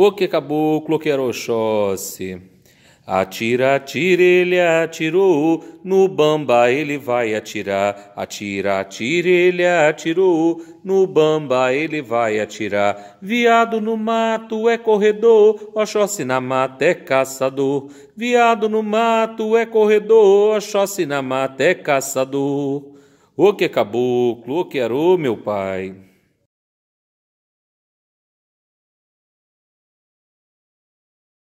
O que caboclo que era Oxóssi. Atira, atira, ele atirou, no bamba ele vai atirar. Atira, atira, ele atirou, no bamba ele vai atirar. Viado no mato é corredor, Oxóssi na mata é caçador. Viado no mato é corredor, Oxóssi na mata é caçador. O que caboclo, o que meu pai.